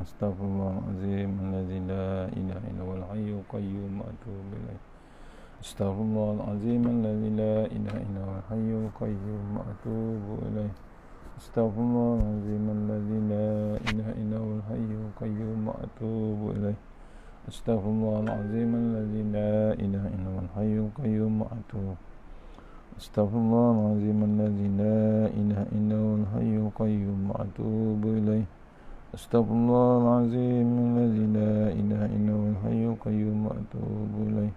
استغفر الله العظيم الذي لا إله إلا هو الحي القيوم اتوب إليه استغفر الله العظيم الذي لا إله إلا هو الحي القيوم اتوب إليه استغفر الله العظيم الذي لا إله إلا هو الحي القيوم اتوب إليه استغفر الله العظيم الذي لا إله إلا هو الحي القيوم اتوب استغفر الله العظيم الذي لا إله إلا هو الحي القيوم اتوب إليه استغفر الله العظيم الذي لا اله الا هو الحي القيوم واتوب اليه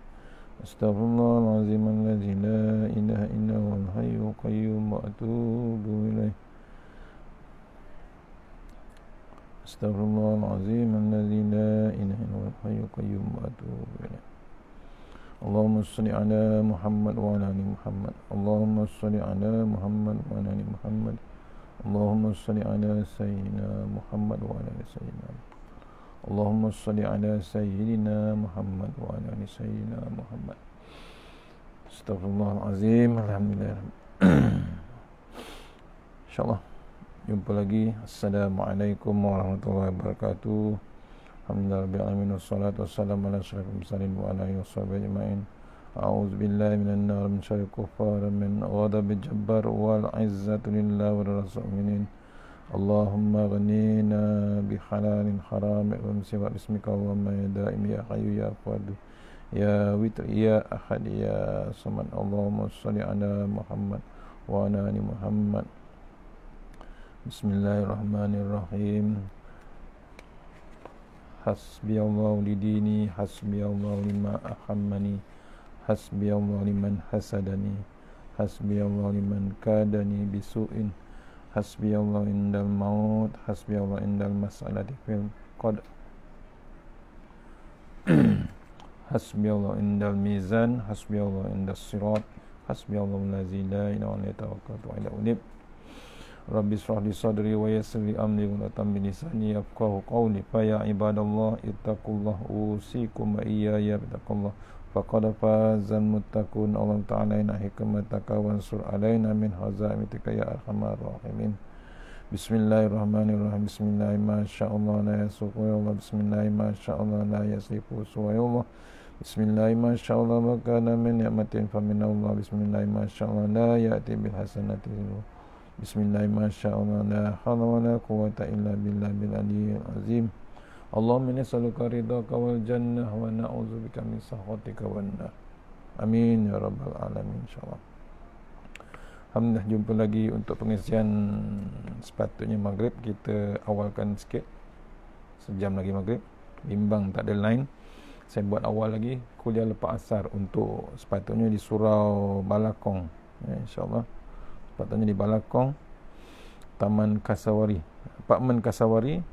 استغفر الله العظيم الذي لا اله الا هو الحي القيوم واتوب اليه استغفر الله العظيم الذي لا اله الا هو الحي القيوم واتوب اليه اللهم صل على محمد وعلى ال محمد اللهم صل على محمد وعلى ال محمد اللهم Allahumma salli 'ala Sayyidina Muhammad wa 'ala سيدنا اللهم صل على سيدنا محمد وعلى آل سيدنا محمد استغفر الله العظيم الحمد لله ان jumpa lagi assalamualaikum warahmatullahi wabarakatuh alhamdulillah rabbil alamin wassalatu wassalamu ala asyrafil mursalin wa ala alihi wasahbihi ajma'in أعوذ بالله من النار من شر الكفار من غضب الجبار والعزة لله وللرسولين اللهم اغنينا بحلال حرام وامسي باسمك اللهم يا دائم يا حي يا فرد يا وتر يا احد يا صمد اللهم صل على محمد وعلى ال محمد بسم الله الرحمن الرحيم حسبي الله لديني حسبي الله لما احمني hasbi Allah liman hasadani hasbi Allah liman kadani bisu'in hasbi Allah indal maut hasbi Allah indal di film, qad hasbi Allah indal mizan hasbi Allah indal sirat hasbi Allah lazi la ilaha illa tawakkaltu ala unib Rabbi israh li sadri wa yassir li amri wa la tammi lisani yafqahu qawli fa ya ibadallah ittaqullah usikum iyaya ittaqullah faqad faza almuttaqun Allah ta'ala inna hikmataka wa ansur alaina min hazaimitika ya arhamar rahimin Bismillahirrahmanirrahim Bismillahirrahmanirrahim la yasuqu ya Allah ma sha Bismillahirrahmanirrahim la yasifu ma sha Allah Bismillahirrahmanirrahim wa kana min ni'matin fa min Allah ma sha Bismillahirrahmanirrahim la ya'ti bil hasanati Bismillahirrahmanirrahim la hawla wa la quwwata illa billah bil aliyyil azim Allahumma inna saluka ridhaka wal jannah wa na'udzu bika min sakhatika wan nar. Amin ya rabbal alamin insyaallah. Alhamdulillah jumpa lagi untuk pengisian sepatutnya maghrib kita awalkan sikit. Sejam lagi maghrib. Bimbang tak ada line. Saya buat awal lagi kuliah lepas asar untuk sepatutnya di surau Balakong. Ya, InsyaAllah. Sepatutnya di Balakong. Taman Kasawari. Apartmen Kasawari. Kasawari.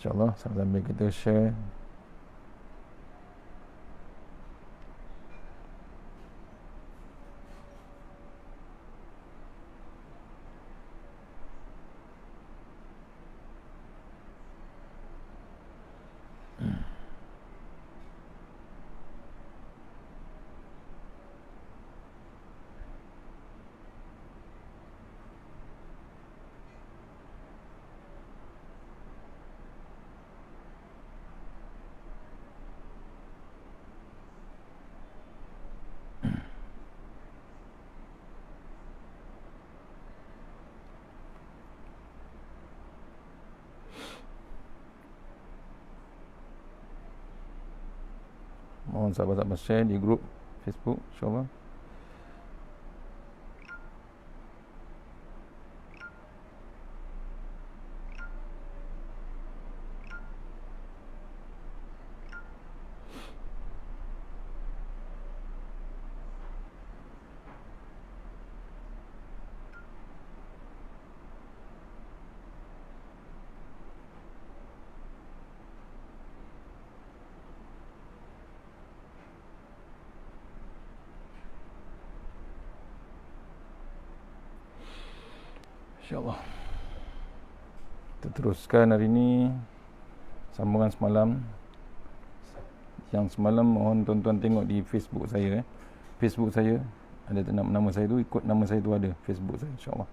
InsyaAllah sahabat-sahabat kita share kawan-kawan sahabat-sahabat share di grup Facebook insyaAllah teruskan hari ini sambungan semalam yang semalam mohon tuan-tuan tengok di Facebook saya eh. Facebook saya ada nama nama saya tu ikut nama saya tu ada Facebook saya insyaAllah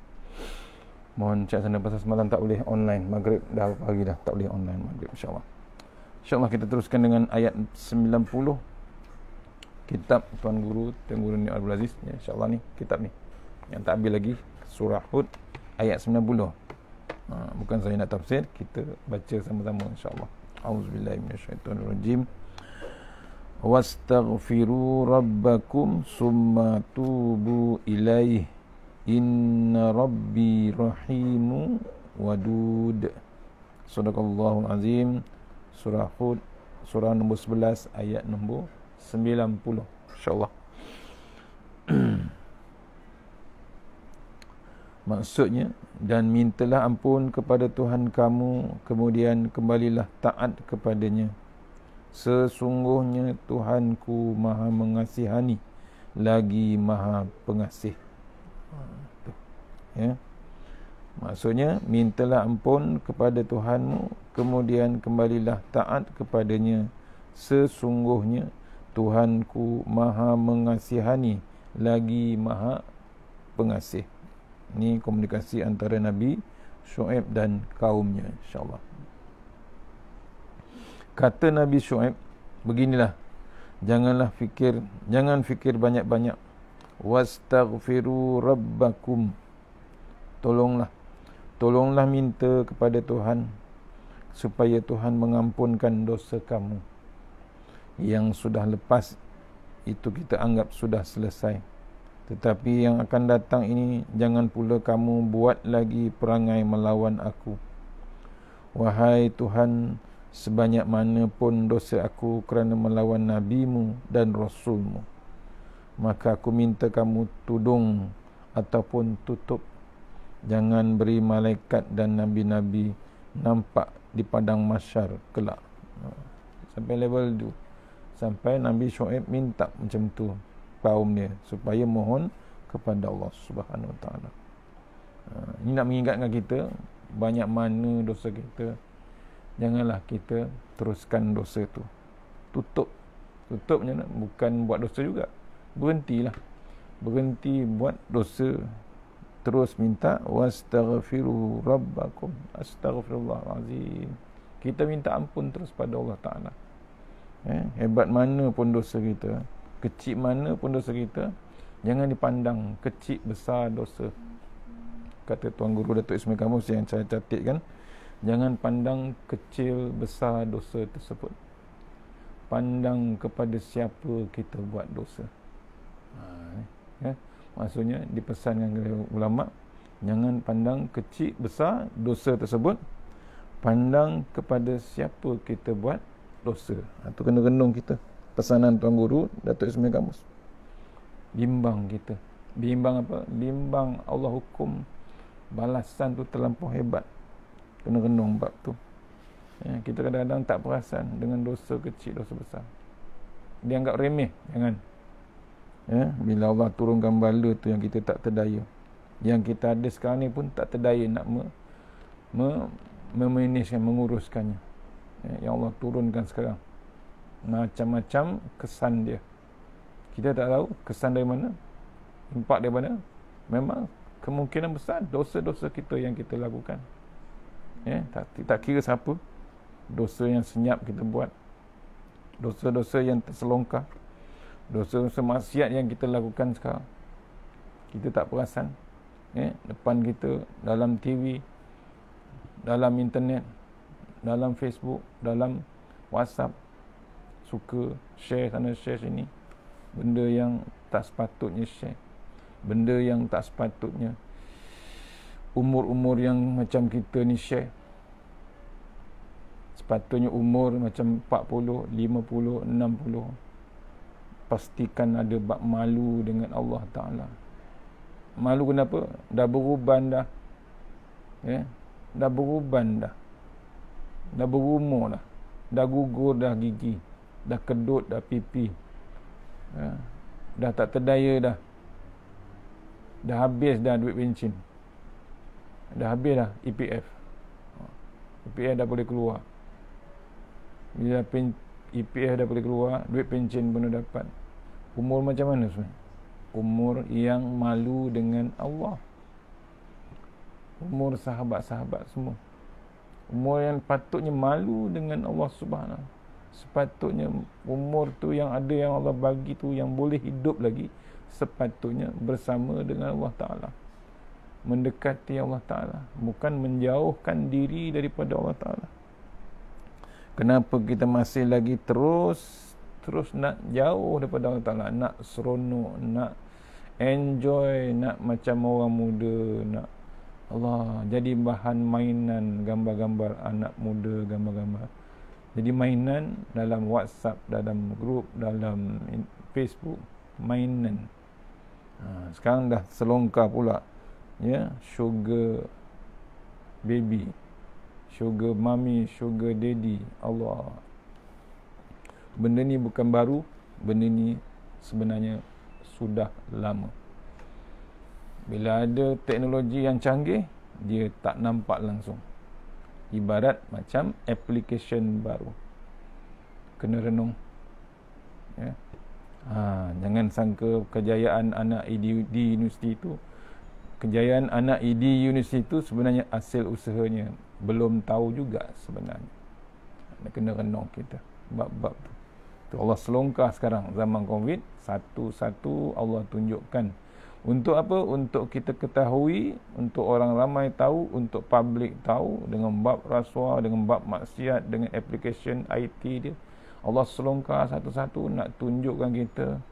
mohon cek sana pasal semalam tak boleh online maghrib dah pagi dah tak boleh online maghrib insyaAllah insyaAllah kita teruskan dengan ayat 90 kitab Tuan Guru Tuan Guru Ni Abdul Aziz ya, insyaAllah ni kitab ni yang tak ambil lagi surah Hud ayat 90 Ha, bukan saya nak tafsir, kita baca sama-sama insya-Allah. Auzubillahi minasyaitonirrajim. Wastaghfiru rabbakum summa tubu ilaih. Inna rabbi rahimu wadud. Sadaqallahul azim. Surah Hud, surah nombor 11 ayat nombor 90. Insya-Allah. Maksudnya, dan mintalah ampun kepada Tuhan kamu, kemudian kembalilah taat kepadanya. Sesungguhnya Tuhanku maha mengasihani, lagi maha pengasih. Ya. Maksudnya, mintalah ampun kepada Tuhanmu, kemudian kembalilah taat kepadanya. Sesungguhnya Tuhanku maha mengasihani, lagi maha pengasih. Ini komunikasi antara Nabi Shu'aib dan kaumnya insyaAllah kata Nabi Shu'aib beginilah janganlah fikir jangan fikir banyak-banyak wastaghfiru rabbakum tolonglah tolonglah minta kepada Tuhan supaya Tuhan mengampunkan dosa kamu yang sudah lepas itu kita anggap sudah selesai tetapi yang akan datang ini jangan pula kamu buat lagi perangai melawan aku. Wahai Tuhan, sebanyak mana pun dosa aku kerana melawan nabimu dan rasulmu. Maka aku minta kamu tudung ataupun tutup jangan beri malaikat dan nabi-nabi nampak di padang masyar kelak. Sampai level tu sampai Nabi Syuaib minta macam tu kaum dia supaya mohon kepada Allah Subhanahu Wa Taala. Ha, ini nak mengingatkan kita banyak mana dosa kita. Janganlah kita teruskan dosa tu. Tutup. Tutup je nak. Bukan buat dosa juga. Berhentilah. Berhenti buat dosa. Terus minta. Wastaghfiru rabbakum. Astaghfirullahalazim. Kita minta ampun terus pada Allah Ta'ala. Eh, hebat mana pun dosa kita kecil mana pun dosa kita jangan dipandang kecil besar dosa kata tuan guru Datuk Ismail Kamus yang saya catat kan jangan pandang kecil besar dosa tersebut pandang kepada siapa kita buat dosa ha, ya maksudnya dipesankan oleh ulama jangan pandang kecil besar dosa tersebut pandang kepada siapa kita buat dosa itu ha, kena renung kita pesanan Tuan Guru Datuk Ismail Kamus bimbang kita bimbang apa bimbang Allah hukum balasan tu terlampau hebat kena renung bab tu ya, kita kadang-kadang tak perasan dengan dosa kecil dosa besar dia anggap remeh jangan ya, bila Allah turunkan bala tu yang kita tak terdaya yang kita ada sekarang ni pun tak terdaya nak me, me, memanage, menguruskannya ya, yang Allah turunkan sekarang macam-macam kesan dia kita tak tahu kesan dari mana impak dari mana memang kemungkinan besar dosa-dosa kita yang kita lakukan ya yeah, tak tak kira siapa dosa yang senyap kita buat dosa-dosa yang terselongkar dosa-dosa maksiat yang kita lakukan sekarang kita tak perasan ya yeah, depan kita dalam TV dalam internet dalam Facebook dalam WhatsApp suka share sana share sini benda yang tak sepatutnya share benda yang tak sepatutnya umur-umur yang macam kita ni share sepatutnya umur macam 40, 50, 60 pastikan ada bab malu dengan Allah Ta'ala malu kenapa? dah beruban dah ya? Yeah? dah beruban dah dah berumur dah dah gugur dah gigi dah kedut dah pipi ha? dah tak terdaya dah dah habis dah duit pencin dah habis dah EPF ha. EPF dah boleh keluar bila EPF e dah boleh keluar duit pencin pun dah dapat umur macam mana sebenarnya umur yang malu dengan Allah umur sahabat-sahabat semua umur yang patutnya malu dengan Allah subhanahu sepatutnya umur tu yang ada yang Allah bagi tu yang boleh hidup lagi sepatutnya bersama dengan Allah Ta'ala mendekati Allah Ta'ala bukan menjauhkan diri daripada Allah Ta'ala kenapa kita masih lagi terus terus nak jauh daripada Allah Ta'ala nak seronok nak enjoy nak macam orang muda nak Allah jadi bahan mainan gambar-gambar anak muda gambar-gambar jadi mainan dalam WhatsApp, dalam grup, dalam Facebook, mainan. Ha, sekarang dah selongkar pula. Ya, sugar baby. Sugar mommy, sugar daddy. Allah. Benda ni bukan baru, benda ni sebenarnya sudah lama. Bila ada teknologi yang canggih, dia tak nampak langsung ibarat macam application baru kena renung ya ha, jangan sangka kejayaan anak ID universiti itu kejayaan anak ID universiti itu sebenarnya hasil usahanya belum tahu juga sebenarnya nak kena renung kita bab-bab tu Allah selongkar sekarang zaman covid satu-satu Allah tunjukkan untuk apa? Untuk kita ketahui, untuk orang ramai tahu, untuk publik tahu dengan bab rasuah, dengan bab maksiat, dengan application IT dia. Allah selongkar satu-satu nak tunjukkan kita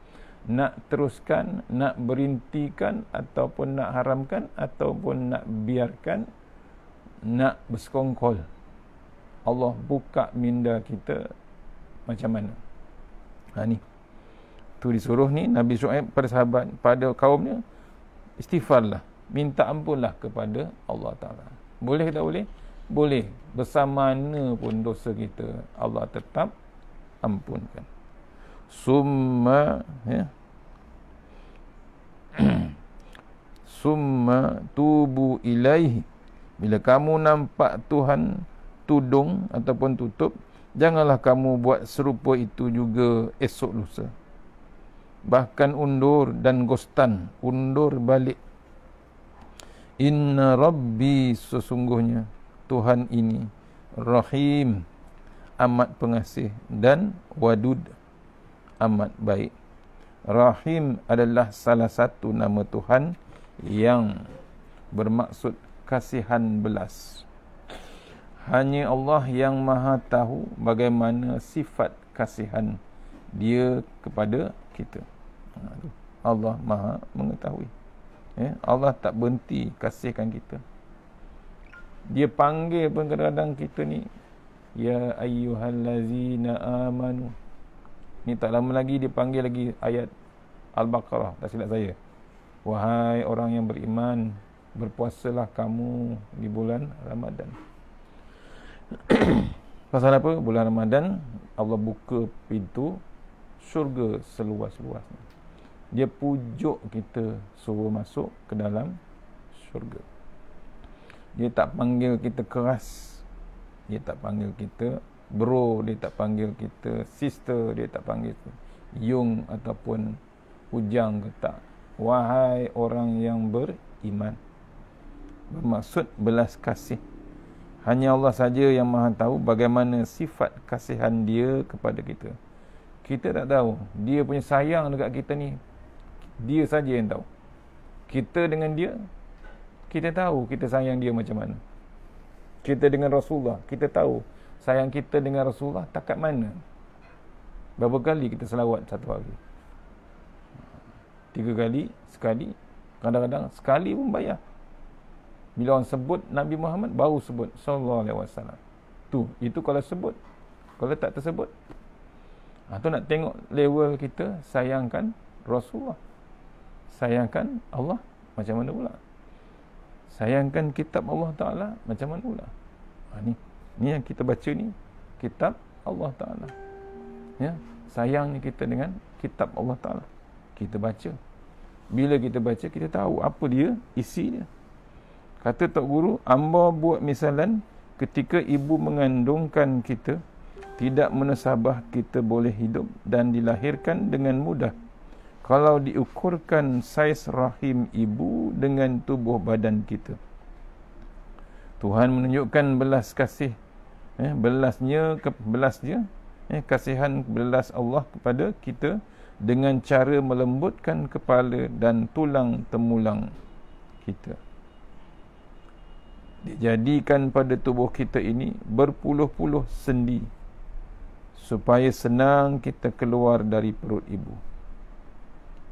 nak teruskan, nak berhentikan ataupun nak haramkan ataupun nak biarkan nak berskongkol Allah buka minda kita macam mana ha, ni waktu disuruh ni Nabi Shu'aib pada sahabat pada kaumnya istighfar lah, minta ampun lah kepada Allah Taala. Boleh tak boleh? Boleh. Besar mana pun dosa kita Allah tetap ampunkan. Summa ya. Summa tubu ilaihi. Bila kamu nampak Tuhan tudung ataupun tutup, janganlah kamu buat serupa itu juga esok lusa bahkan undur dan gostan undur balik inna rabbi sesungguhnya Tuhan ini rahim amat pengasih dan wadud amat baik rahim adalah salah satu nama Tuhan yang bermaksud kasihan belas hanya Allah yang maha tahu bagaimana sifat kasihan dia kepada kita. Allah maha mengetahui eh? Allah tak berhenti kasihkan kita dia panggil pun kadang-kadang kita ni ya ayyuhallazina amanu ni tak lama lagi dia panggil lagi ayat Al-Baqarah tak silap saya wahai orang yang beriman berpuasalah kamu di bulan Ramadan pasal apa bulan Ramadan Allah buka pintu surga seluas-luasnya dia pujuk kita suruh masuk ke dalam syurga dia tak panggil kita keras dia tak panggil kita bro dia tak panggil kita sister dia tak panggil kita yung ataupun ujang ke tak wahai orang yang beriman bermaksud belas kasih hanya Allah saja yang maha tahu bagaimana sifat kasihan dia kepada kita kita tak tahu dia punya sayang dekat kita ni dia saja yang tahu kita dengan dia kita tahu kita sayang dia macam mana kita dengan Rasulullah kita tahu sayang kita dengan Rasulullah tak kat mana berapa kali kita selawat satu hari tiga kali sekali kadang-kadang sekali pun bayar bila orang sebut Nabi Muhammad baru sebut sallallahu alaihi wasallam tu itu kalau sebut kalau tak tersebut ha, nak tengok level kita sayangkan Rasulullah sayangkan Allah macam mana pula sayangkan kitab Allah Ta'ala macam mana pula ha, ni, ni yang kita baca ni kitab Allah Ta'ala ya sayangnya kita dengan kitab Allah Ta'ala kita baca bila kita baca kita tahu apa dia isi dia kata Tok Guru Amba buat misalan ketika ibu mengandungkan kita tidak menesabah kita boleh hidup dan dilahirkan dengan mudah kalau diukurkan saiz rahim ibu dengan tubuh badan kita Tuhan menunjukkan belas kasih eh, belasnya ke belasnya eh, kasihan belas Allah kepada kita dengan cara melembutkan kepala dan tulang temulang kita dijadikan pada tubuh kita ini berpuluh-puluh sendi supaya senang kita keluar dari perut ibu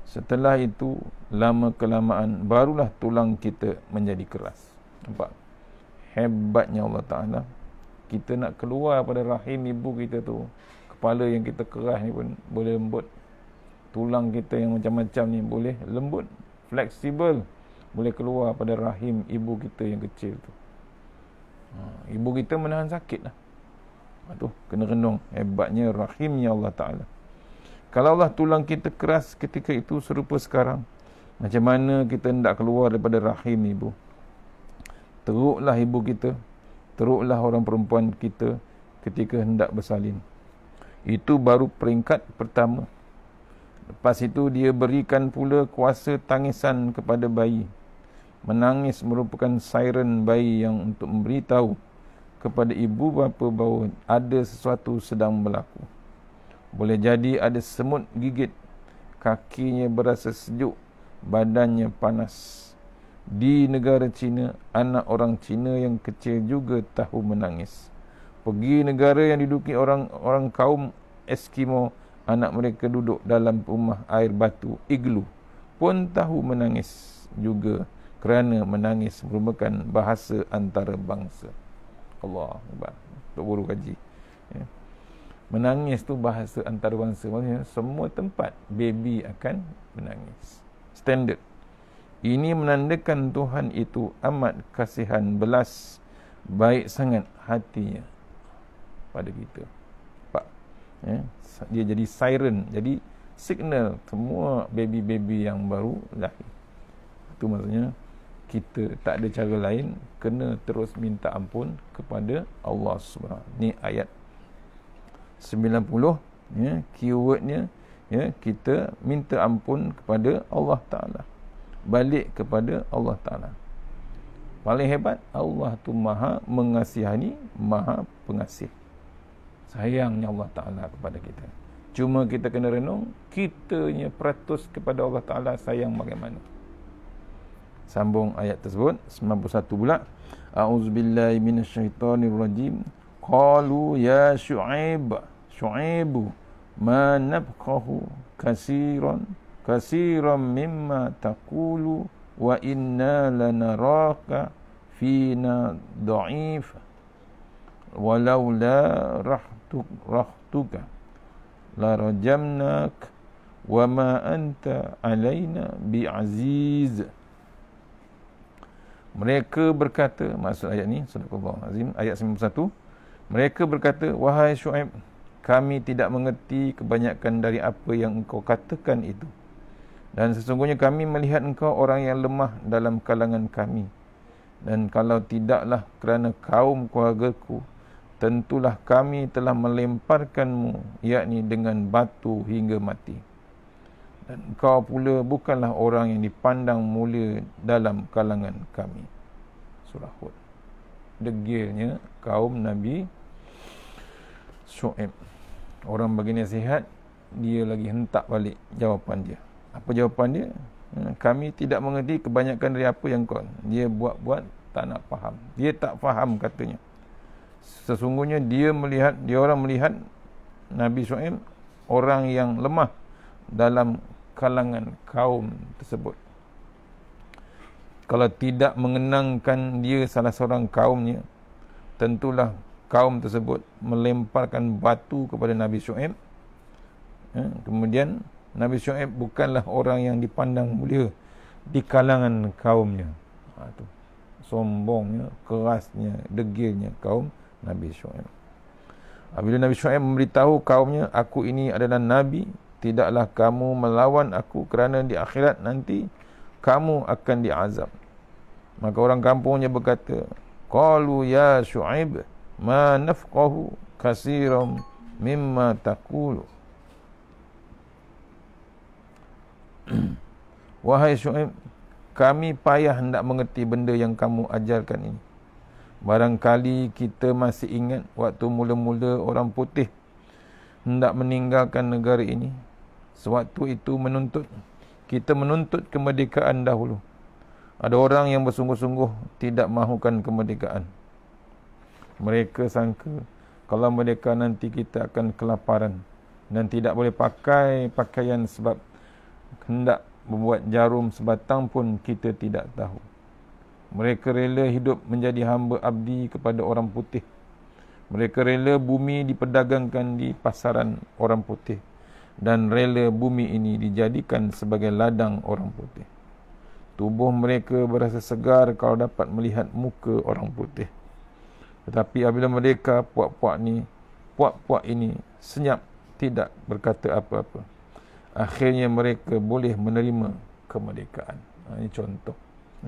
Setelah itu, lama-kelamaan barulah tulang kita menjadi keras. Nampak? Hebatnya Allah Ta'ala. Kita nak keluar pada rahim ibu kita tu. Kepala yang kita keras ni pun boleh lembut. Tulang kita yang macam-macam ni boleh lembut. Fleksibel. Boleh keluar pada rahim ibu kita yang kecil tu. Ha, ibu kita menahan sakit lah. Aduh, kena renung. Hebatnya rahimnya Allah Ta'ala. Kalaulah tulang kita keras ketika itu serupa sekarang, macam mana kita hendak keluar daripada rahim ibu? Teruklah ibu kita, teruklah orang perempuan kita ketika hendak bersalin. Itu baru peringkat pertama. Lepas itu dia berikan pula kuasa tangisan kepada bayi. Menangis merupakan siren bayi yang untuk memberitahu kepada ibu bapa bahawa ada sesuatu sedang berlaku. Boleh jadi ada semut gigit. Kakinya berasa sejuk. Badannya panas. Di negara Cina, anak orang Cina yang kecil juga tahu menangis. Pergi negara yang diduki orang orang kaum Eskimo, anak mereka duduk dalam rumah air batu, iglu. Pun tahu menangis juga kerana menangis merupakan bahasa antarabangsa bangsa. Allah, Tok Guru Kaji. Ya. Menangis tu bahasa antarabangsa maksudnya semua tempat baby akan menangis. Standard. Ini menandakan Tuhan itu amat kasihan belas baik sangat hatinya pada kita. Pak. Ya, dia jadi siren, jadi signal semua baby-baby yang baru lahir. Itu maksudnya kita tak ada cara lain kena terus minta ampun kepada Allah Subhanahu. Ni ayat 90 ya keywordnya ya kita minta ampun kepada Allah taala balik kepada Allah taala paling hebat Allah tu maha mengasihani maha pengasih sayangnya Allah taala kepada kita cuma kita kena renung kitanya peratus kepada Allah taala sayang bagaimana sambung ayat tersebut 91 pula a'udzubillahi minasyaitonirrajim qalu ya syu'aib syu'ibu ma nabkahu kasiran kasiran mimma taqulu wa inna lanaraka fina da'if walaula rahtuk rahtuka la rajamnak wa ma anta alaina bi aziz mereka berkata maksud ayat ni sallallahu alaihi wasallam ayat 91 mereka berkata wahai syuaib kami tidak mengerti kebanyakan dari apa yang engkau katakan itu. Dan sesungguhnya kami melihat engkau orang yang lemah dalam kalangan kami. Dan kalau tidaklah kerana kaum keluargaku, tentulah kami telah melemparkanmu, yakni dengan batu hingga mati. Dan engkau pula bukanlah orang yang dipandang mulia dalam kalangan kami. Surah Hud. Degilnya kaum Nabi Shu'aib. So, eh orang bagi nasihat dia lagi hentak balik jawapan dia apa jawapan dia hmm, kami tidak mengerti kebanyakan dari apa yang kau dia buat-buat tak nak faham dia tak faham katanya sesungguhnya dia melihat dia orang melihat Nabi Suhaim orang yang lemah dalam kalangan kaum tersebut kalau tidak mengenangkan dia salah seorang kaumnya tentulah kaum tersebut melemparkan batu kepada Nabi Shu'ib. Ya, kemudian Nabi Shu'ib bukanlah orang yang dipandang mulia di kalangan kaumnya. Ha, tu. Sombongnya, kerasnya, degilnya kaum Nabi Shu'ib. Ha, Nabi Shu'ib memberitahu kaumnya, aku ini adalah Nabi, tidaklah kamu melawan aku kerana di akhirat nanti kamu akan diazab. Maka orang kampungnya berkata, Qalu ya Shu'ib, ma nafqahu kasiran mimma taqulu Wahai Syuib kami payah hendak mengerti benda yang kamu ajarkan ini barangkali kita masih ingat waktu mula-mula orang putih hendak meninggalkan negara ini sewaktu itu menuntut kita menuntut kemerdekaan dahulu ada orang yang bersungguh-sungguh tidak mahukan kemerdekaan mereka sangka kalau mereka nanti kita akan kelaparan dan tidak boleh pakai pakaian sebab hendak membuat jarum sebatang pun kita tidak tahu. Mereka rela hidup menjadi hamba abdi kepada orang putih. Mereka rela bumi diperdagangkan di pasaran orang putih dan rela bumi ini dijadikan sebagai ladang orang putih. Tubuh mereka berasa segar kalau dapat melihat muka orang putih. Tetapi apabila mereka puak-puak ni, puak-puak ini senyap tidak berkata apa-apa. Akhirnya mereka boleh menerima kemerdekaan. Ha, ini contoh.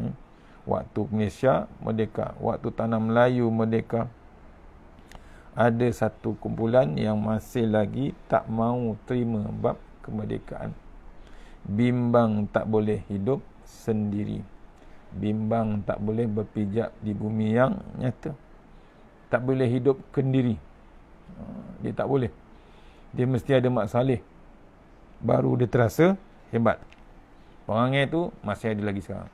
Ha. Waktu Malaysia merdeka, waktu tanah Melayu merdeka. Ada satu kumpulan yang masih lagi tak mau terima bab kemerdekaan. Bimbang tak boleh hidup sendiri. Bimbang tak boleh berpijak di bumi yang nyata tak boleh hidup kendiri. Ah, dia tak boleh. Dia mesti ada mak salih. Baru dia terasa hebat. Perangai tu masih ada lagi sekarang.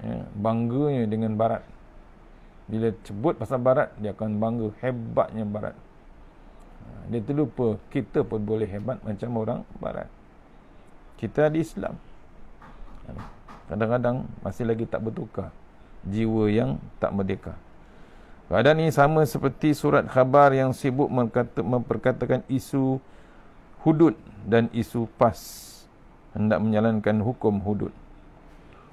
Ya, bangganya dengan barat. Bila sebut pasal barat, dia akan bangga hebatnya barat. Ah, dia terlupa kita pun boleh hebat macam orang barat. Kita di Islam. Kadang-kadang masih lagi tak bertukar jiwa yang tak merdeka. Keadaan ini sama seperti surat khabar yang sibuk memperkatakan isu hudud dan isu pas hendak menjalankan hukum hudud.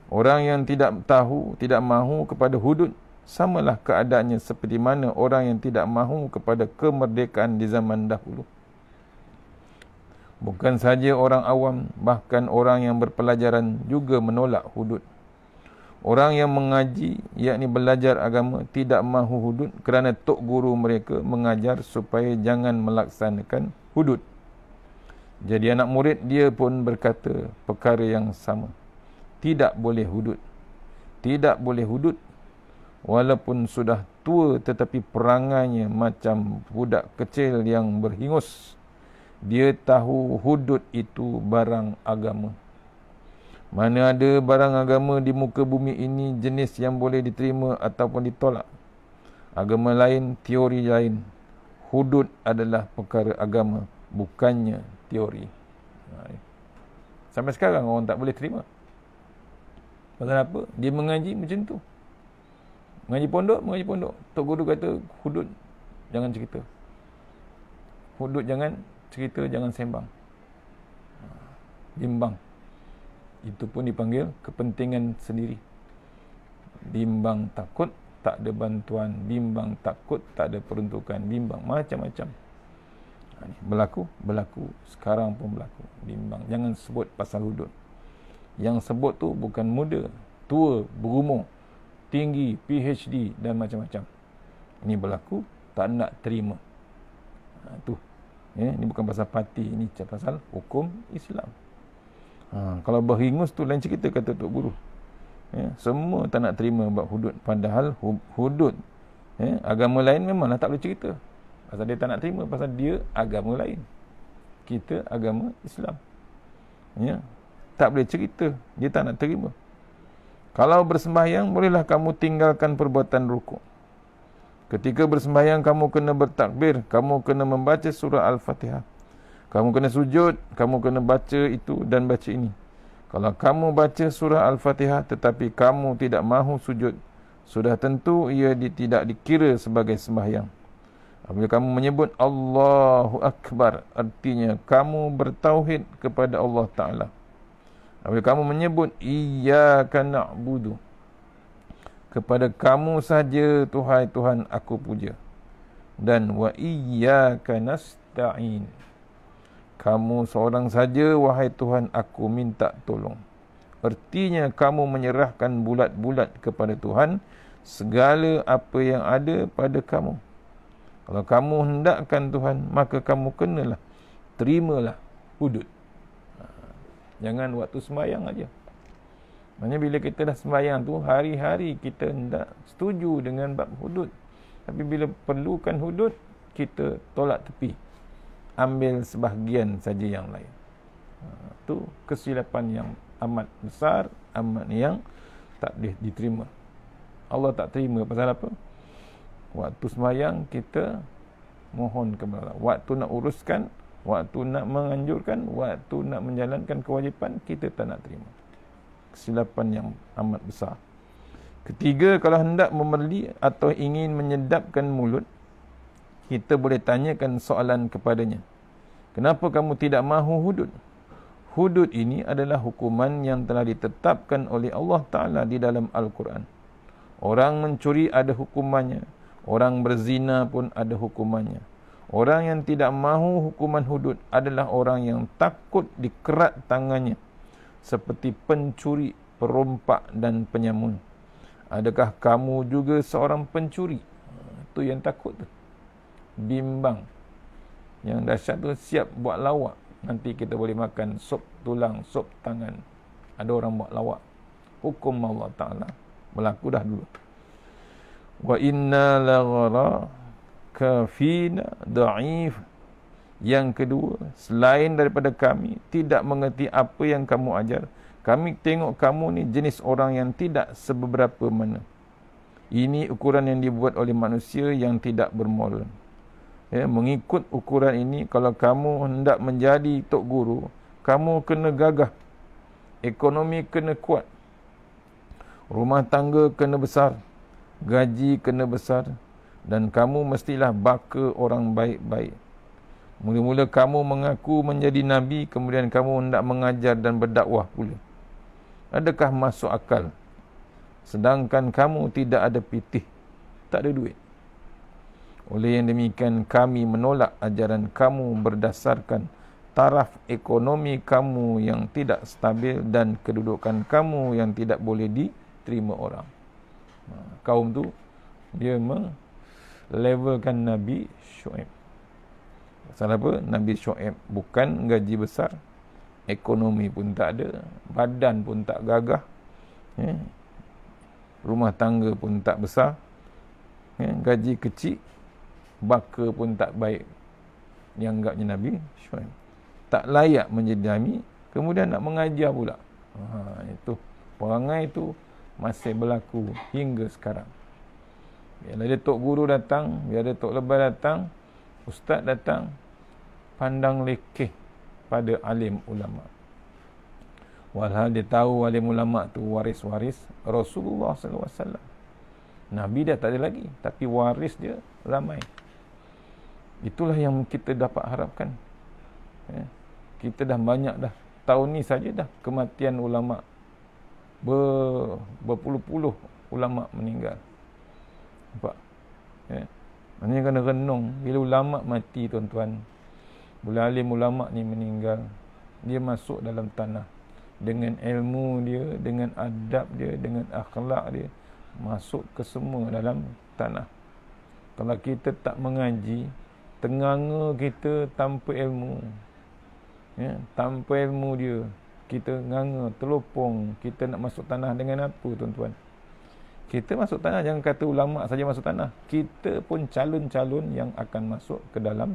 Orang yang tidak tahu, tidak mahu kepada hudud, samalah keadaannya seperti mana orang yang tidak mahu kepada kemerdekaan di zaman dahulu. Bukan saja orang awam, bahkan orang yang berpelajaran juga menolak hudud. Orang yang mengaji, yakni belajar agama, tidak mahu hudud kerana tok guru mereka mengajar supaya jangan melaksanakan hudud. Jadi anak murid dia pun berkata perkara yang sama. Tidak boleh hudud. Tidak boleh hudud. Walaupun sudah tua tetapi perangannya macam budak kecil yang berhingus. Dia tahu hudud itu barang agama. Mana ada barang agama di muka bumi ini jenis yang boleh diterima ataupun ditolak. Agama lain, teori lain. Hudud adalah perkara agama, bukannya teori. Sampai sekarang orang tak boleh terima. Pasal apa? Dia mengaji macam tu. Mengaji pondok, mengaji pondok. Tok Guru kata, hudud jangan cerita. Hudud jangan cerita, jangan sembang. Bimbang itu pun dipanggil kepentingan sendiri bimbang takut tak ada bantuan bimbang takut tak ada peruntukan bimbang macam-macam ha, berlaku berlaku sekarang pun berlaku bimbang jangan sebut pasal hudud yang sebut tu bukan muda tua berumur tinggi PhD dan macam-macam ini berlaku tak nak terima ha, tu ya, eh, ini bukan pasal parti ini pasal hukum Islam Ha, kalau berhingus tu lain cerita kata Tok Guru. Ya, semua tak nak terima buat hudud. Padahal hudud ya, agama lain memanglah tak boleh cerita. Pasal dia tak nak terima. Pasal dia agama lain. Kita agama Islam. Ya, tak boleh cerita. Dia tak nak terima. Kalau bersembahyang, bolehlah kamu tinggalkan perbuatan rukuk. Ketika bersembahyang, kamu kena bertakbir. Kamu kena membaca surah Al-Fatihah. Kamu kena sujud, kamu kena baca itu dan baca ini. Kalau kamu baca surah Al-Fatihah tetapi kamu tidak mahu sujud, sudah tentu ia tidak dikira sebagai sembahyang. Apabila kamu menyebut Allahu Akbar, artinya kamu bertauhid kepada Allah Ta'ala. Apabila kamu menyebut Iyaka na'budu, kepada kamu saja Tuhan Tuhan aku puja. Dan wa iyaka nasta'in. Kamu seorang saja, wahai Tuhan, aku minta tolong. Artinya kamu menyerahkan bulat-bulat kepada Tuhan segala apa yang ada pada kamu. Kalau kamu hendakkan Tuhan, maka kamu kenalah. Terimalah hudud. Ha, jangan waktu semayang aja. Maksudnya bila kita dah semayang tu, hari-hari kita hendak setuju dengan bab hudud. Tapi bila perlukan hudud, kita tolak tepi ambil sebahagian saja yang lain. Itu ha, kesilapan yang amat besar, amat yang tak boleh diterima. Allah tak terima pasal apa? Waktu semayang kita mohon kepada Allah. Waktu nak uruskan, waktu nak menganjurkan, waktu nak menjalankan kewajipan, kita tak nak terima. Kesilapan yang amat besar. Ketiga, kalau hendak memerli atau ingin menyedapkan mulut, kita boleh tanyakan soalan kepadanya. Kenapa kamu tidak mahu hudud? Hudud ini adalah hukuman yang telah ditetapkan oleh Allah Ta'ala di dalam Al-Quran. Orang mencuri ada hukumannya. Orang berzina pun ada hukumannya. Orang yang tidak mahu hukuman hudud adalah orang yang takut dikerat tangannya. Seperti pencuri, perompak dan penyamun. Adakah kamu juga seorang pencuri? Itu yang takut tu bimbang. Yang dahsyat tu siap buat lawak. Nanti kita boleh makan sup tulang, sup tangan. Ada orang buat lawak. Hukum Allah Ta'ala. Berlaku dah dulu. Wa inna lagara kafina da'if. Yang kedua, selain daripada kami, tidak mengerti apa yang kamu ajar. Kami tengok kamu ni jenis orang yang tidak sebeberapa mana. Ini ukuran yang dibuat oleh manusia yang tidak bermoral ya, mengikut ukuran ini kalau kamu hendak menjadi tok guru kamu kena gagah ekonomi kena kuat rumah tangga kena besar gaji kena besar dan kamu mestilah baka orang baik-baik mula-mula kamu mengaku menjadi nabi kemudian kamu hendak mengajar dan berdakwah pula adakah masuk akal sedangkan kamu tidak ada pitih tak ada duit oleh yang demikian kami menolak ajaran kamu berdasarkan taraf ekonomi kamu yang tidak stabil dan kedudukan kamu yang tidak boleh diterima orang. Ha, kaum tu dia melevelkan Nabi Shu'aib. Pasal apa? Nabi Shu'aib bukan gaji besar, ekonomi pun tak ada, badan pun tak gagah. Eh? Rumah tangga pun tak besar. Eh? gaji kecil baka pun tak baik yang anggapnya Nabi Shuaib tak layak menjadi Nabi kemudian nak mengajar pula ha, itu perangai itu masih berlaku hingga sekarang bila ada tok guru datang bila ada tok lebar datang ustaz datang pandang lekeh pada alim ulama walhal dia tahu alim ulama tu waris-waris Rasulullah SAW. Nabi dah tak ada lagi tapi waris dia ramai Itulah yang kita dapat harapkan. Ya. Kita dah banyak dah. Tahun ni saja dah kematian ulama. Ber, berpuluh-puluh ulama meninggal. Nampak? Ya. Maksudnya kena renung. Bila ulama mati tuan-tuan. Bila alim ulama ni meninggal. Dia masuk dalam tanah. Dengan ilmu dia. Dengan adab dia. Dengan akhlak dia. Masuk ke semua dalam tanah. Kalau kita tak mengaji, Tenganga kita tanpa ilmu. Ya, tanpa ilmu dia. Kita nganga, telupong Kita nak masuk tanah dengan apa tuan-tuan? Kita masuk tanah, jangan kata ulama' saja masuk tanah. Kita pun calon-calon yang akan masuk ke dalam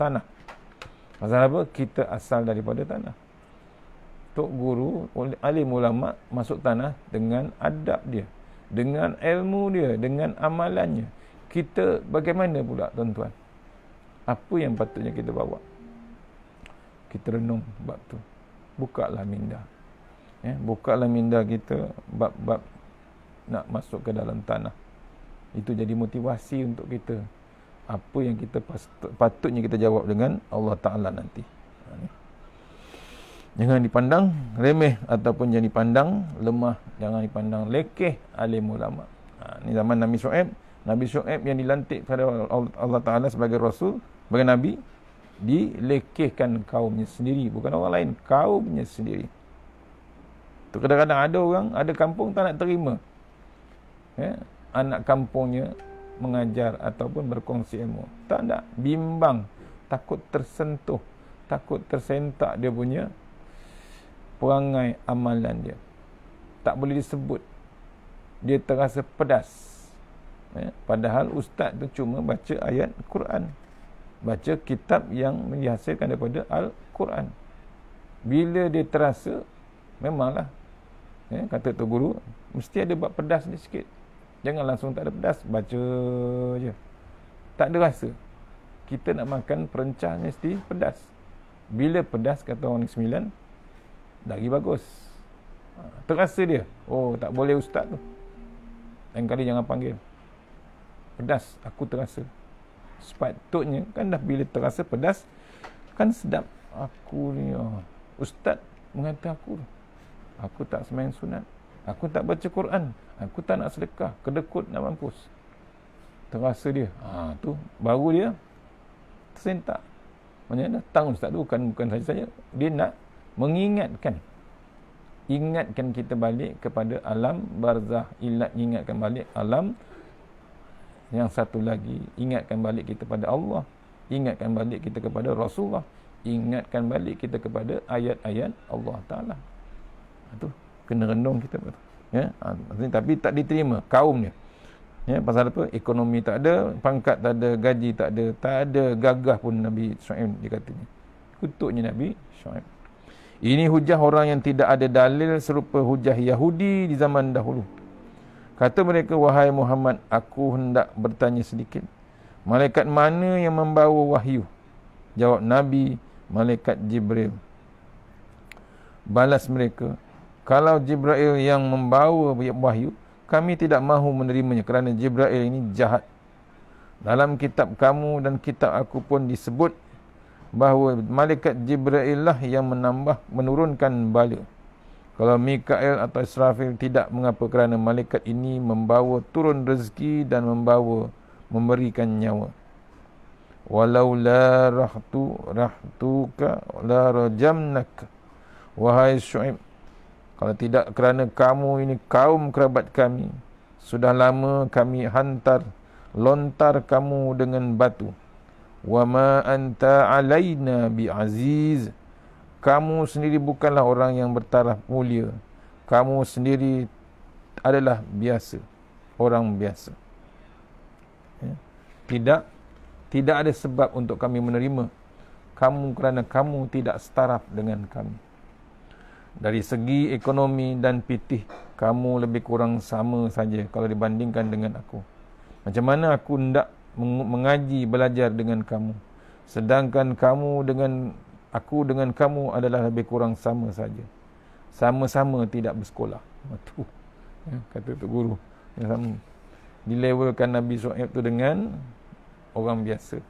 tanah. Pasal apa? Kita asal daripada tanah. Tok Guru, alim ulama' masuk tanah dengan adab dia. Dengan ilmu dia, dengan amalannya. Kita bagaimana pula tuan-tuan? apa yang patutnya kita bawa kita renung bab tu lah minda ya lah minda kita bab-bab nak masuk ke dalam tanah itu jadi motivasi untuk kita apa yang kita patutnya kita jawab dengan Allah taala nanti ha, jangan dipandang remeh ataupun jangan dipandang lemah jangan dipandang lekeh alim ulama ha, ni zaman Nabi Shu'aib Nabi Shu'aib yang dilantik pada Allah Taala sebagai rasul bagi Nabi dilekehkan kaumnya sendiri bukan orang lain kaumnya sendiri tu kadang-kadang ada orang ada kampung tak nak terima ya? anak kampungnya mengajar ataupun berkongsi ilmu tak nak bimbang takut tersentuh takut tersentak dia punya perangai amalan dia tak boleh disebut dia terasa pedas ya, padahal ustaz tu cuma baca ayat Quran baca kitab yang dihasilkan daripada Al-Quran bila dia terasa memanglah eh, kata tu guru mesti ada buat pedas ni sikit jangan langsung tak ada pedas baca je tak ada rasa kita nak makan perencah mesti pedas bila pedas kata orang sembilan lagi bagus ha, terasa dia oh tak boleh ustaz tu lain kali jangan panggil pedas aku terasa sepatutnya kan dah bila terasa pedas kan sedap aku ni oh. ustaz mengata aku aku tak semain sunat aku tak baca Quran aku tak nak sedekah kedekut nak mampus terasa dia ha, tu baru dia tersentak macam dah tahun ustaz tu bukan, bukan saja-saja dia nak mengingatkan ingatkan kita balik kepada alam barzah ingatkan balik alam yang satu lagi ingatkan balik kita pada Allah ingatkan balik kita kepada Rasulullah ingatkan balik kita kepada ayat-ayat Allah Ta'ala itu ha, kena renung kita betul ya ha, tapi tak diterima kaumnya ya pasal apa ekonomi tak ada pangkat tak ada gaji tak ada tak ada gagah pun Nabi Shu'aib dikatakan kutuknya Nabi Shu'aib ini hujah orang yang tidak ada dalil serupa hujah Yahudi di zaman dahulu Kata mereka, wahai Muhammad, aku hendak bertanya sedikit. Malaikat mana yang membawa wahyu? Jawab Nabi, Malaikat Jibril. Balas mereka, kalau Jibril yang membawa wahyu, kami tidak mahu menerimanya kerana Jibril ini jahat. Dalam kitab kamu dan kitab aku pun disebut bahawa Malaikat Jibril lah yang menambah, menurunkan balik. Kalau Mikael atau Israfil tidak mengapa kerana malaikat ini membawa turun rezeki dan membawa memberikan nyawa. Walau la rahtu rahtuka la rajamnak. Wahai Syuib, kalau tidak kerana kamu ini kaum kerabat kami, sudah lama kami hantar lontar kamu dengan batu. Wa ma anta alaina bi aziz kamu sendiri bukanlah orang yang bertaraf mulia. Kamu sendiri adalah biasa. Orang biasa. Ya. Tidak tidak ada sebab untuk kami menerima kamu kerana kamu tidak setaraf dengan kami. Dari segi ekonomi dan pitih, kamu lebih kurang sama saja kalau dibandingkan dengan aku. Macam mana aku hendak mengaji, belajar dengan kamu. Sedangkan kamu dengan aku dengan kamu adalah lebih kurang sama saja. Sama-sama tidak bersekolah. Itu ya, kata Tok Guru. Yang sama. Dilewelkan Nabi Suhaib tu dengan orang biasa.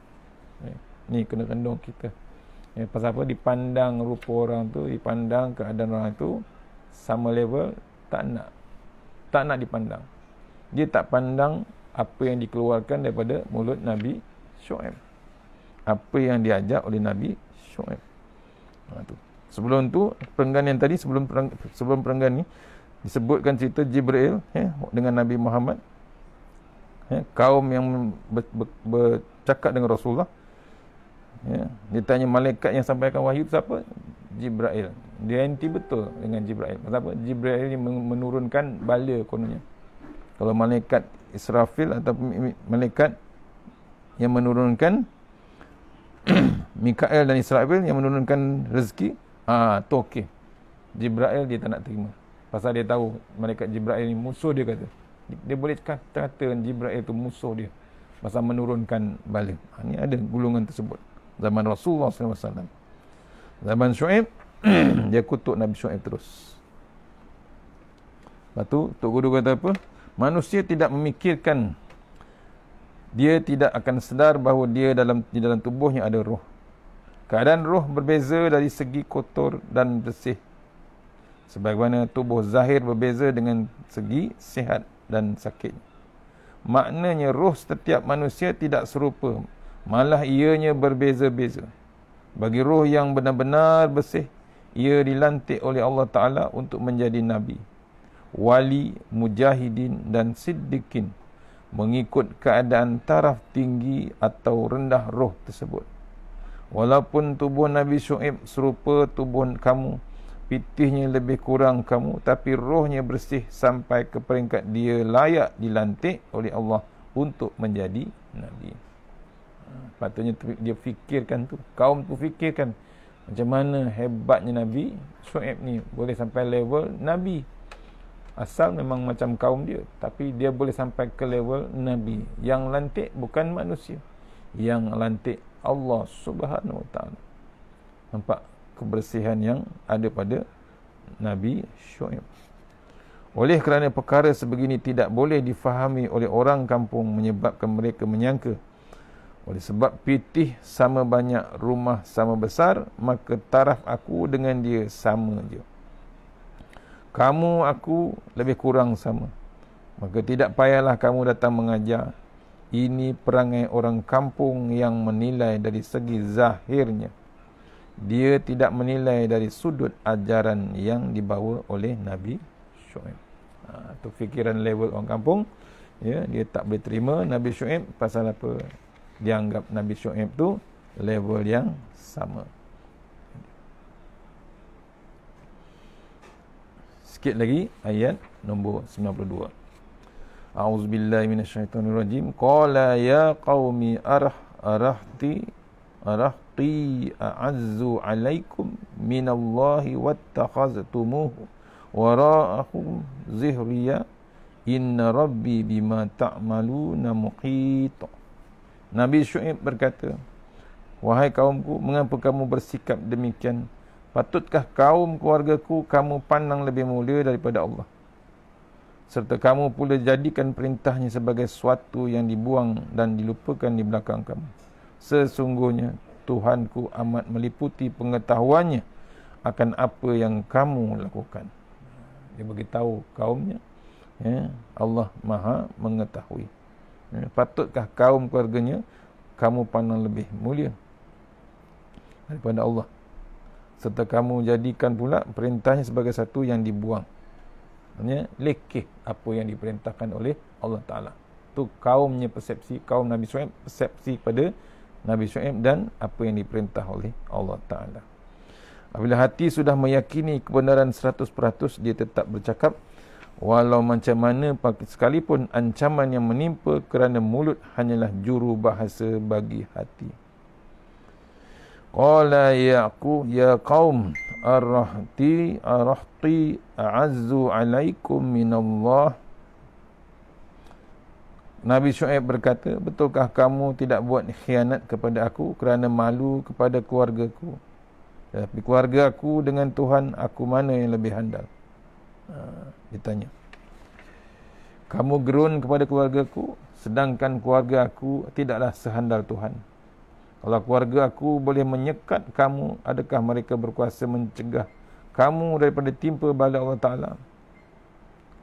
Ya, ni kena kandung kita. Ya, pasal apa? Dipandang rupa orang tu, dipandang keadaan orang tu sama level, tak nak. Tak nak dipandang. Dia tak pandang apa yang dikeluarkan daripada mulut Nabi Shu'aib. Apa yang diajak oleh Nabi Shu'aib. Ha, tu. Sebelum tu perenggan yang tadi sebelum perang, sebelum perenggan ni disebutkan cerita Jibril eh, dengan Nabi Muhammad eh, kaum yang ber, ber, bercakap dengan Rasulullah eh, ya, dia tanya malaikat yang sampaikan wahyu tu siapa? Jibril dia anti betul dengan Jibril Pasal apa? Jibril ni menurunkan bala kononnya kalau malaikat Israfil ataupun malaikat yang menurunkan Mikael dan Israfil yang menurunkan rezeki, ah tu okey. Jibrail dia tak nak terima. Pasal dia tahu mereka Jibrail ni musuh dia kata. Dia boleh kata, kata Jibrail tu musuh dia. Pasal menurunkan bala. Ha, ini ada gulungan tersebut. Zaman Rasulullah SAW. Zaman Shu'ib, dia kutuk Nabi Shu'ib terus. Lepas tu, Tok Guru kata apa? Manusia tidak memikirkan dia tidak akan sedar bahawa dia dalam di dalam tubuhnya ada roh. Keadaan roh berbeza dari segi kotor dan bersih. Sebagaimana tubuh zahir berbeza dengan segi sihat dan sakit. Maknanya roh setiap manusia tidak serupa. Malah ianya berbeza-beza. Bagi roh yang benar-benar bersih, ia dilantik oleh Allah Ta'ala untuk menjadi Nabi. Wali, Mujahidin dan Siddiqin mengikut keadaan taraf tinggi atau rendah roh tersebut. Walaupun tubuh Nabi Syuib serupa tubuh kamu, pitihnya lebih kurang kamu, tapi rohnya bersih sampai ke peringkat dia layak dilantik oleh Allah untuk menjadi Nabi. Hmm, patutnya dia fikirkan tu, kaum tu fikirkan macam mana hebatnya Nabi Syuib ni boleh sampai level Nabi asal memang macam kaum dia tapi dia boleh sampai ke level nabi yang lantik bukan manusia yang lantik Allah Subhanahu taala nampak kebersihan yang ada pada nabi Syuaib oleh kerana perkara sebegini tidak boleh difahami oleh orang kampung menyebabkan mereka menyangka oleh sebab pitih sama banyak rumah sama besar maka taraf aku dengan dia sama je dia kamu aku lebih kurang sama maka tidak payahlah kamu datang mengajar ini perangai orang kampung yang menilai dari segi zahirnya dia tidak menilai dari sudut ajaran yang dibawa oleh Nabi Shu'aib atau ha, fikiran level orang kampung ya dia tak boleh terima Nabi Shu'aib pasal apa dianggap Nabi Shu'aib tu level yang sama sikit lagi ayat nombor 92. A'udzubillahi minasyaitonirrajim. Qala ya qaumi arah arahti arahti a'azzu 'alaikum minallahi wattakhadhtumuhu wara'akum zihriya inna rabbi bima ta'maluna muqit. Nabi Syuaib berkata, wahai kaumku, mengapa kamu bersikap demikian? Patutkah kaum keluargaku kamu pandang lebih mulia daripada Allah? Serta kamu pula jadikan perintahnya sebagai suatu yang dibuang dan dilupakan di belakang kamu. Sesungguhnya Tuhanku amat meliputi pengetahuannya akan apa yang kamu lakukan. Dia beritahu kaumnya, ya, Allah maha mengetahui. Ya, patutkah kaum keluarganya kamu pandang lebih mulia daripada Allah? serta kamu jadikan pula perintahnya sebagai satu yang dibuang maknanya lekeh apa yang diperintahkan oleh Allah Ta'ala tu kaumnya persepsi kaum Nabi Suhaib persepsi pada Nabi Suhaib dan apa yang diperintah oleh Allah Ta'ala apabila hati sudah meyakini kebenaran 100% dia tetap bercakap walau macam mana sekalipun ancaman yang menimpa kerana mulut hanyalah juru bahasa bagi hati Qala ya'ku ya qaum arrahti arahti a'azzu alaikum minallah Nabi Syuaib berkata, betulkah kamu tidak buat khianat kepada aku kerana malu kepada keluargaku? Ya, tapi keluarga aku dengan Tuhan, aku mana yang lebih handal? Ha, dia Kamu gerun kepada keluargaku sedangkan keluarga aku tidaklah sehandal Tuhan. Kalau keluarga aku boleh menyekat kamu, adakah mereka berkuasa mencegah kamu daripada timpa bala Allah Ta'ala?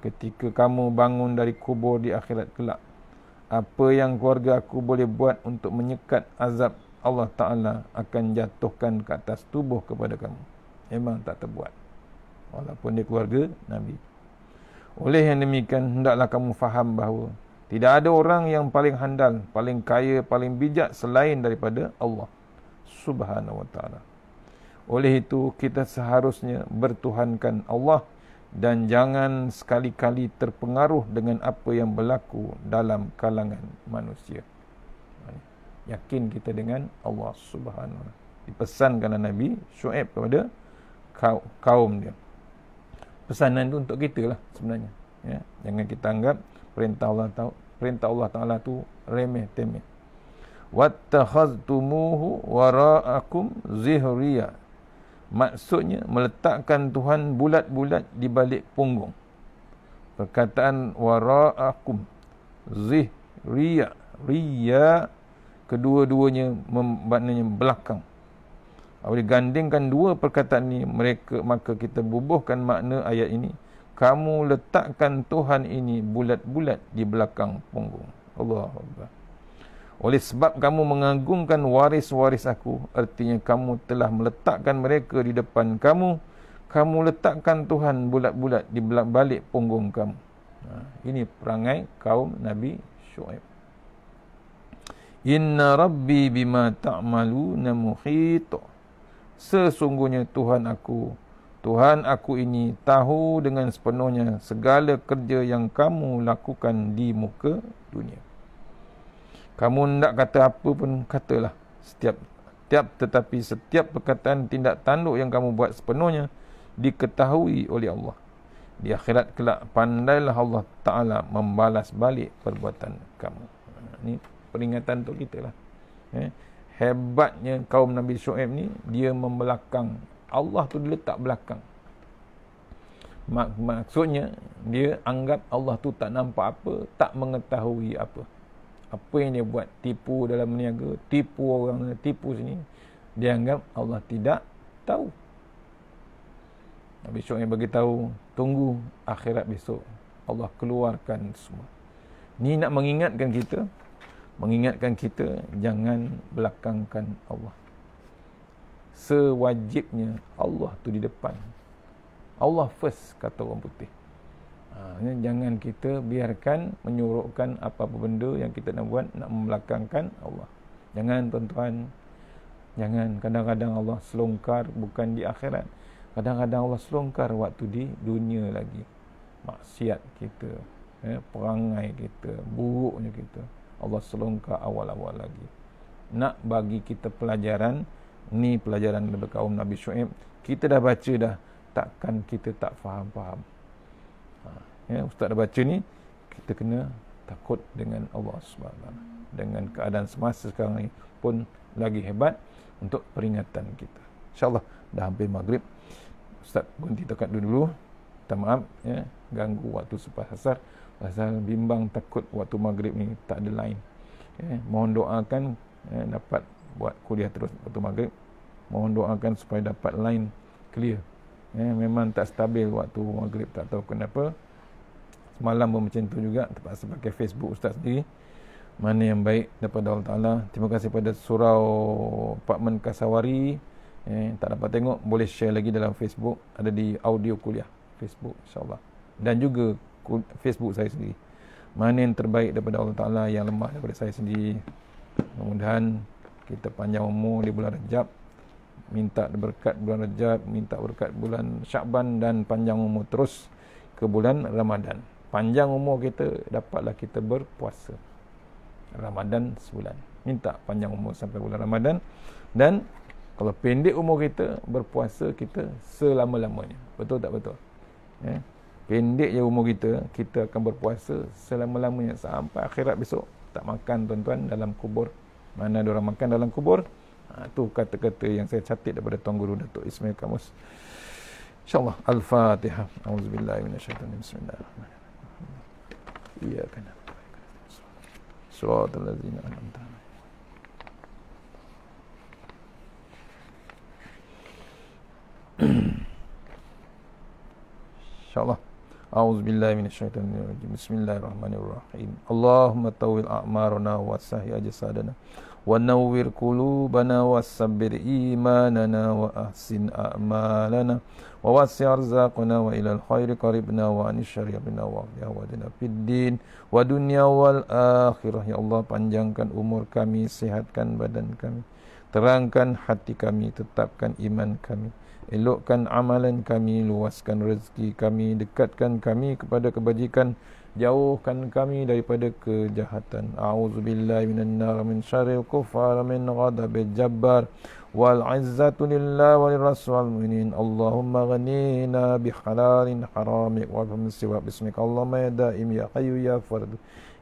Ketika kamu bangun dari kubur di akhirat kelak, apa yang keluarga aku boleh buat untuk menyekat azab Allah Ta'ala akan jatuhkan ke atas tubuh kepada kamu. Memang tak terbuat. Walaupun dia keluarga Nabi. Oleh yang demikian, hendaklah kamu faham bahawa tidak ada orang yang paling handal, paling kaya, paling bijak selain daripada Allah Subhanahu wa Oleh itu kita seharusnya bertuhankan Allah dan jangan sekali-kali terpengaruh dengan apa yang berlaku dalam kalangan manusia. Yakin kita dengan Allah Subhanahu wa taala. Dipesankan oleh Nabi Syuaib kepada kaum dia. Pesanan itu untuk kita lah sebenarnya. Ya, jangan kita anggap perintah Allah tahu perintah Allah Taala tu remeh temeh wattakhaztumuhu wara'akum zihriya maksudnya meletakkan tuhan bulat-bulat di balik punggung perkataan wara'akum zihriya riya kedua-duanya maknanya belakang apabila gandingkan dua perkataan ini mereka maka kita bubuhkan makna ayat ini kamu letakkan Tuhan ini bulat-bulat di belakang punggung. Allah. Akbar. Oleh sebab kamu mengagungkan waris-waris aku, artinya kamu telah meletakkan mereka di depan kamu, kamu letakkan Tuhan bulat-bulat di belakang balik punggung kamu. Ha, ini perangai kaum Nabi Shu'aib. Inna Rabbi bima ta'malu namuhito. Sesungguhnya Tuhan aku Tuhan aku ini tahu dengan sepenuhnya segala kerja yang kamu lakukan di muka dunia. Kamu nak kata apa pun katalah. Setiap tiap tetapi setiap perkataan tindak tanduk yang kamu buat sepenuhnya diketahui oleh Allah. Di akhirat kelak pandailah Allah Taala membalas balik perbuatan kamu. Ini ha, peringatan untuk kita lah. Eh? Hebatnya kaum Nabi Shu'aib ni dia membelakang Allah tu diletak belakang. Maksudnya dia anggap Allah tu tak nampak apa, tak mengetahui apa. Apa yang dia buat tipu dalam berniaga, tipu orang, tipu sini, dia anggap Allah tidak tahu. Nabi Syuaib bagi tahu, tunggu akhirat besok. Allah keluarkan semua. Ni nak mengingatkan kita, mengingatkan kita jangan belakangkan Allah sewajibnya Allah tu di depan. Allah first kata orang putih. Ha, jangan kita biarkan menyorokkan apa-apa benda yang kita nak buat nak membelakangkan Allah. Jangan tuan-tuan jangan kadang-kadang Allah selongkar bukan di akhirat. Kadang-kadang Allah selongkar waktu di dunia lagi. Maksiat kita, eh, perangai kita, buruknya kita. Allah selongkar awal-awal lagi. Nak bagi kita pelajaran, ni pelajaran daripada kaum Nabi Shu'ib kita dah baca dah takkan kita tak faham-faham ha. ya, Ustaz dah baca ni kita kena takut dengan Allah SWT dengan keadaan semasa sekarang ni pun lagi hebat untuk peringatan kita insyaAllah dah hampir maghrib Ustaz berhenti takat dulu, dulu minta maaf ya, ganggu waktu sepas asar pasal bimbang takut waktu maghrib ni tak ada lain ya, mohon doakan ya, dapat buat kuliah terus waktu maghrib mohon doakan supaya dapat line clear eh, memang tak stabil waktu maghrib tak tahu kenapa semalam pun macam tu juga terpaksa pakai facebook ustaz sendiri mana yang baik daripada Allah Ta'ala terima kasih pada surau apartment Kasawari eh, tak dapat tengok boleh share lagi dalam facebook ada di audio kuliah facebook insyaAllah dan juga facebook saya sendiri mana yang terbaik daripada Allah Ta'ala yang lemah daripada saya sendiri mudah-mudahan kita panjang umur di bulan Rejab minta berkat bulan Rajab, minta berkat bulan Syakban dan panjang umur terus ke bulan Ramadan. Panjang umur kita dapatlah kita berpuasa. Ramadan sebulan. Minta panjang umur sampai bulan Ramadan dan kalau pendek umur kita berpuasa kita selama-lamanya. Betul tak betul? Ya. Eh? Pendek je umur kita, kita akan berpuasa selama-lamanya sampai akhirat besok. Tak makan tuan-tuan dalam kubur. Mana ada orang makan dalam kubur? Itu ah, ha, kata-kata yang saya catat daripada Tuan Guru Datuk Ismail Kamus. InsyaAllah. Al-Fatihah. A'udzubillahiminasyaitanim. Bismillahirrahmanirrahim. Iyakan nabi. Surat al-lazina alam ta'ala. InsyaAllah. أعوذ بالله من الشيطان الرجيم بسم الله الرحمن الرحيم ونور قلوبنا وصبر إيماننا وأحسن أعمالنا ووسع أرزاقنا وإلى الخير قربنا وعن الشر يبنا وعلي أودنا في الدين ودنيا والآخرة يا ya الله panjangkan umur kami sihatkan badan kami terangkan hati kami tetapkan iman kami elokkan amalan kami luaskan rezeki kami dekatkan kami kepada kebajikan jauhkan kami daripada kejahatan a'udzubillahi minannar min syarril kufar min ghadabil jabbar wal izzatu lillahi wal rasul minin allahumma ghnina bi halalin harami wa bi siwa bismika allahumma ya daim ya qayyum ya fard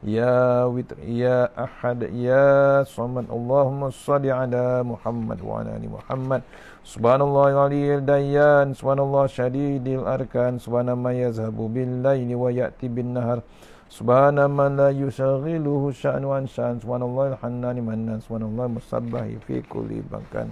ya witr ya ahad ya samad allahumma salli ala muhammad wa ala ali muhammad Subhanallah al-aliyyil dayyan Subhanallah syadidil arkan Subhanallah ma yazhabu billayli wa ya'ti bin nahar Subhanallah ma la yusaghiluhu sya'nu an sya'an Subhanallah al-hannani mannan Subhanallah musabbahi fi kulli bankan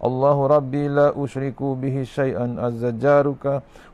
الله ربي لا أشرك به شيئا عز جارك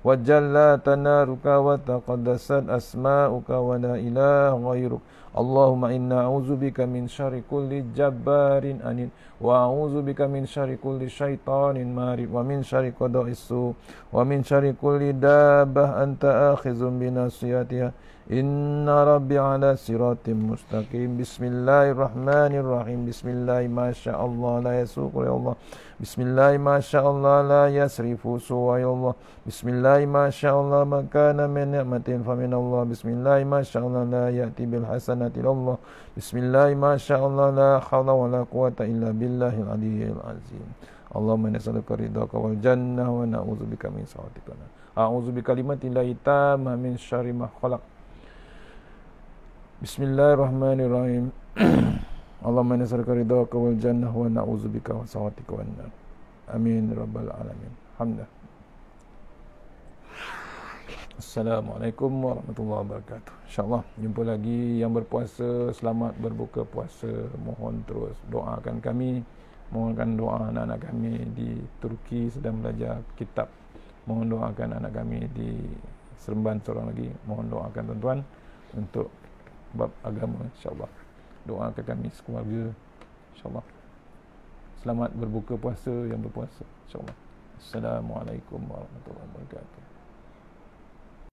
وجل تنارك وتقدست أسماؤك ولا إله غيرك اللهم إنا أعوذ بك من شر كل جبار أنين وأعوذ بك من شر كل شيطان مارد ومن شر قضاء السوء ومن شر كل دابة أنت آخذ بناصيتها إن ربي على صراط مستقيم بسم الله الرحمن الرحيم بسم الله ما شاء الله لا يسوق يا الله بسم الله ما شاء الله لا يسرف سوى يا الله بسم الله ما شاء الله ما كان من نعمة فمن الله بسم الله ما شاء الله لا يأتي بالحسنة إلى الله بسم الله ما شاء الله لا حول ولا قوة إلا بالله العلي العظيم اللهم نسألك رضاك والجنة ونعوذ بك من سخطك أعوذ بكلمات الله التامة من شر ما خلقت Bismillahirrahmanirrahim. Allahumma inna nas'aluka ridha ka wal jannah wa na'udzubika min sakhatika wan nar. Amin rabbal alamin. Alhamdulillah. Assalamualaikum warahmatullahi wabarakatuh. InsyaAllah jumpa lagi yang berpuasa, selamat berbuka puasa. Mohon terus doakan kami, mohonkan doa anak-anak kami di Turki sedang belajar kitab. Mohon doakan anak kami di Seremban seorang lagi. Mohon doakan tuan-tuan untuk sebab agama insyaAllah doakan kami sekeluarga insyaAllah selamat berbuka puasa yang berpuasa insyaAllah Assalamualaikum warahmatullahi wabarakatuh